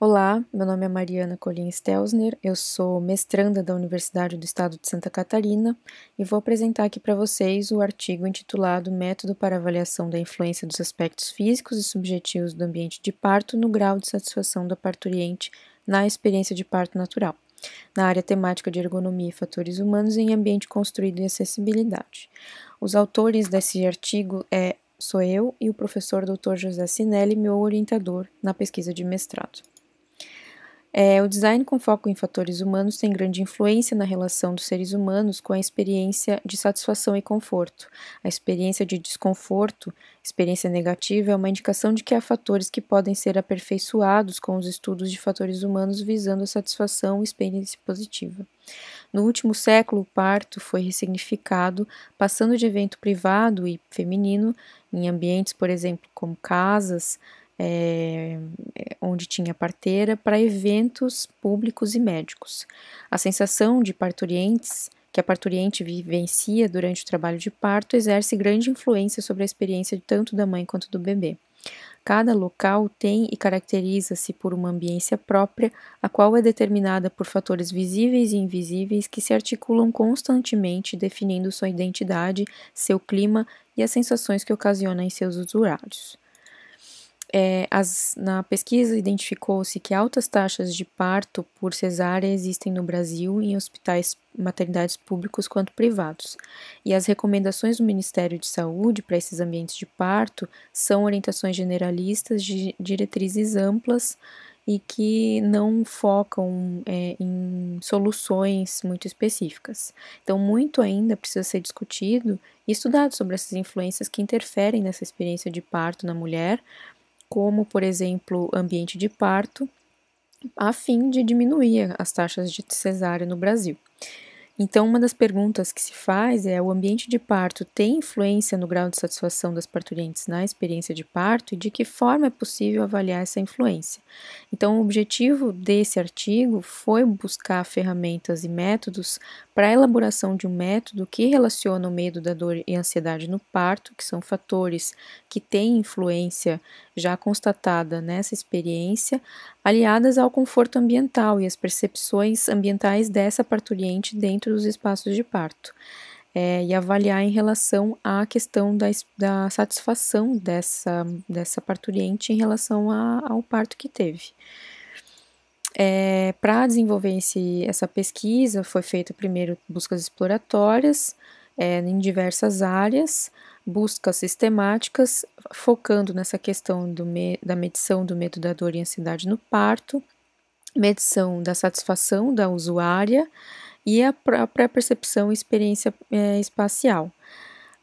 Olá, meu nome é Mariana Colin Stelzner, eu sou mestranda da Universidade do Estado de Santa Catarina e vou apresentar aqui para vocês o artigo intitulado Método para avaliação da influência dos aspectos físicos e subjetivos do ambiente de parto no grau de satisfação da parturiente na experiência de parto natural, na área temática de ergonomia e fatores humanos em ambiente construído e acessibilidade. Os autores desse artigo é sou eu e o professor Dr. José Sinelli, meu orientador na pesquisa de mestrado. É, o design com foco em fatores humanos tem grande influência na relação dos seres humanos com a experiência de satisfação e conforto. A experiência de desconforto, experiência negativa, é uma indicação de que há fatores que podem ser aperfeiçoados com os estudos de fatores humanos visando a satisfação e experiência positiva. No último século, o parto foi ressignificado, passando de evento privado e feminino, em ambientes, por exemplo, como casas, é, onde tinha parteira, para eventos públicos e médicos. A sensação de parturientes que a parturiente vivencia durante o trabalho de parto exerce grande influência sobre a experiência tanto da mãe quanto do bebê. Cada local tem e caracteriza-se por uma ambiência própria, a qual é determinada por fatores visíveis e invisíveis que se articulam constantemente, definindo sua identidade, seu clima e as sensações que ocasiona em seus usuários. É, as, na pesquisa, identificou-se que altas taxas de parto por cesárea existem no Brasil em hospitais maternidades públicos quanto privados. E as recomendações do Ministério de Saúde para esses ambientes de parto são orientações generalistas, de diretrizes amplas e que não focam é, em soluções muito específicas. Então, muito ainda precisa ser discutido e estudado sobre essas influências que interferem nessa experiência de parto na mulher, como, por exemplo, ambiente de parto, a fim de diminuir as taxas de cesárea no Brasil. Então, uma das perguntas que se faz é: o ambiente de parto tem influência no grau de satisfação das parturientes na experiência de parto e de que forma é possível avaliar essa influência? Então, o objetivo desse artigo foi buscar ferramentas e métodos para a elaboração de um método que relaciona o medo da dor e ansiedade no parto, que são fatores que têm influência já constatada nessa experiência, aliadas ao conforto ambiental e às percepções ambientais dessa parturiente dentro dos espaços de parto. É, e avaliar em relação à questão da, da satisfação dessa, dessa parturiente em relação a, ao parto que teve. É, Para desenvolver esse, essa pesquisa, foi feita primeiro buscas exploratórias é, em diversas áreas, buscas sistemáticas, focando nessa questão me, da medição do medo da dor e ansiedade no parto, medição da satisfação da usuária e a própria percepção e experiência é, espacial.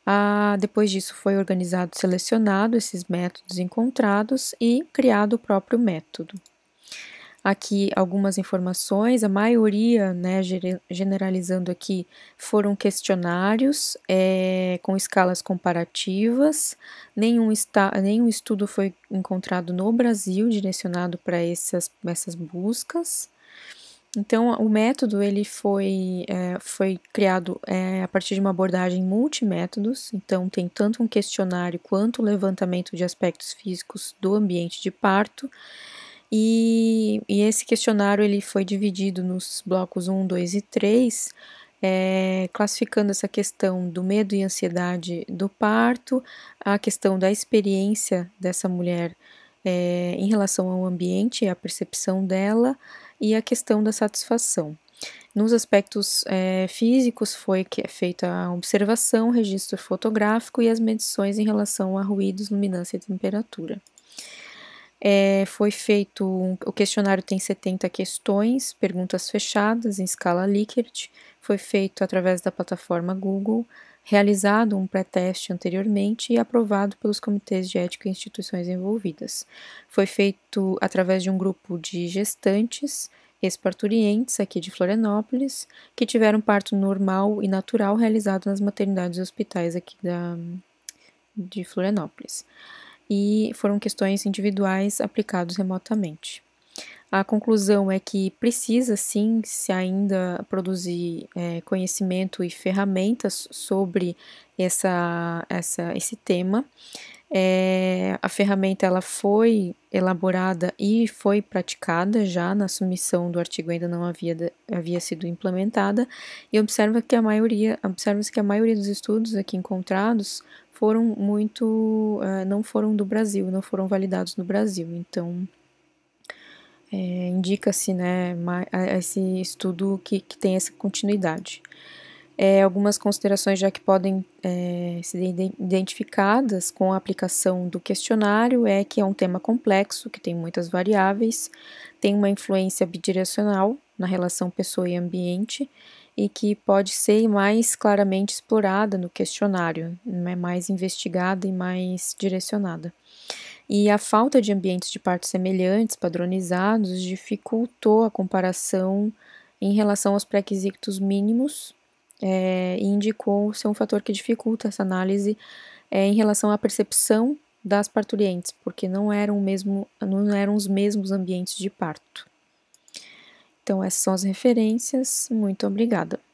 Ah, depois disso, foi organizado, selecionado esses métodos encontrados e criado o próprio método aqui algumas informações, a maioria, né, generalizando aqui, foram questionários é, com escalas comparativas, nenhum, está, nenhum estudo foi encontrado no Brasil direcionado para essas, essas buscas. Então, o método ele foi, é, foi criado é, a partir de uma abordagem multimétodos, então tem tanto um questionário quanto o um levantamento de aspectos físicos do ambiente de parto, e, e esse questionário ele foi dividido nos blocos 1, 2 e 3, é, classificando essa questão do medo e ansiedade do parto, a questão da experiência dessa mulher é, em relação ao ambiente, a percepção dela e a questão da satisfação. Nos aspectos é, físicos foi é feita a observação, registro fotográfico e as medições em relação a ruídos, luminância e temperatura. É, foi feito, um, o questionário tem 70 questões, perguntas fechadas em escala Likert, foi feito através da plataforma Google, realizado um pré-teste anteriormente e aprovado pelos comitês de ética e instituições envolvidas. Foi feito através de um grupo de gestantes exparturientes aqui de Florianópolis, que tiveram parto normal e natural realizado nas maternidades e hospitais aqui da, de Florianópolis e foram questões individuais aplicados remotamente. A conclusão é que precisa sim se ainda produzir é, conhecimento e ferramentas sobre essa, essa, esse tema, é, a ferramenta ela foi elaborada e foi praticada já na submissão do artigo ainda não havia, havia sido implementada e observa que a maioria observa que a maioria dos estudos aqui encontrados foram muito uh, não foram do Brasil não foram validados no Brasil então é, indica-se né esse estudo que, que tem essa continuidade é, algumas considerações já que podem é, ser identificadas com a aplicação do questionário é que é um tema complexo, que tem muitas variáveis, tem uma influência bidirecional na relação pessoa e ambiente e que pode ser mais claramente explorada no questionário, é mais investigada e mais direcionada. E a falta de ambientes de partes semelhantes, padronizados, dificultou a comparação em relação aos pré-requisitos mínimos é, e indicou ser um fator que dificulta essa análise é, em relação à percepção das parturientes, porque não eram, mesmo, não eram os mesmos ambientes de parto. Então, essas são as referências. Muito obrigada.